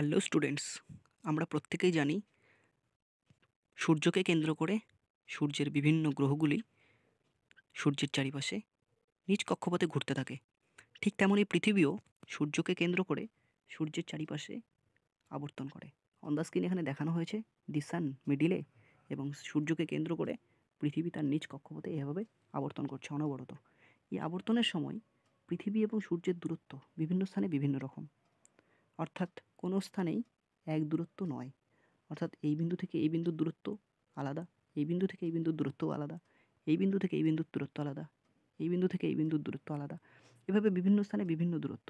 hello students আমরা প্রত্যেকেই জানি সূর্যকে কেন্দ্র করে সূর্যের বিভিন্ন গ্রহগুলি সূর্যের চারিপাশে নিজ কক্ষপথে ঘুরতে থাকে ঠিক তেমনই পৃথিবীও সূর্যকে কেন্দ্র করে সূর্যের চারিপাশে আবর্তন করে অন দ্য স্ক্রিন এখানে দেখানো হয়েছে দি সান মিডিলে এবং সূর্যকে কেন্দ্র করে পৃথিবী তার নিজ কক্ষপথে এভাবে আবর্তন করছে অনবরত এই আবর্তনের সময় পৃথিবী এবং সূর্যের দূরত্ব বিভিন্ন স্থানে বিভিন্ন রকম অর্থাৎ কোনো স্থানেই এক দূরত্ব নয় অর্থাৎ এই বিন্দু থেকে এই বিন্দুর দূরত্ব আলাদা এই বিন্দু থেকে এই বিন্দুর দূরত্ব আলাদা এই বিন্দু থেকে এই বিন্দুর দূরত্ব আলাদা এই বিন্দু থেকে এই বিন্দুর দূরত্ব আলাদা এভাবে বিভিন্ন স্থানে বিভিন্ন দূরত্ব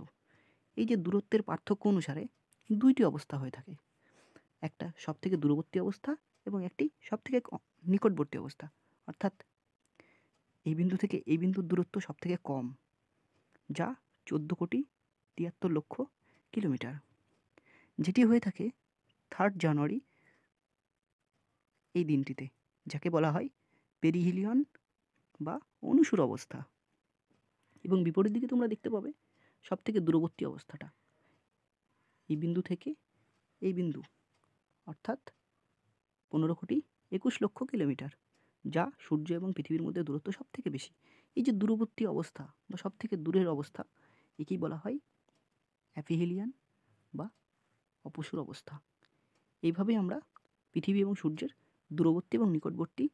এই যে দূরত্বের পার্থক্য অনুসারে দুইটি অবস্থা হয়ে থাকে একটা সব থেকে দূরবর্তী অবস্থা এবং একটি সবথেকে নিকটবর্তী অবস্থা অর্থাৎ এই বিন্দু থেকে এই বিন্দুর দূরত্ব সব থেকে কম যা চোদ্দো কোটি তিয়াত্তর লক্ষ কিলোমিটার যেটি হয়ে থাকে থার্ড জানুয়ারি এই দিনটিতে যাকে বলা হয় পেরিহিলিয়ন বা অনুসুর অবস্থা এবং বিপরীত দিকে তোমরা দেখতে পাবে সব থেকে দূরবর্তী অবস্থাটা এই বিন্দু থেকে এই বিন্দু অর্থাৎ পনেরো কোটি একুশ লক্ষ কিলোমিটার যা সূর্য এবং পৃথিবীর মধ্যে দূরত্ব সব থেকে বেশি এই যে দূরবর্তী অবস্থা বা সব থেকে দূরের অবস্থা একেই বলা হয় অ্যাভিহিলিয়ান বা অপসুর অবস্থা এইভাবে আমরা পৃথিবী এবং সূর্যের দূরবর্তী এবং নিকটবর্তী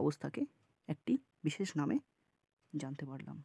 অবস্থাকে একটি বিশেষ নামে জানতে পারলাম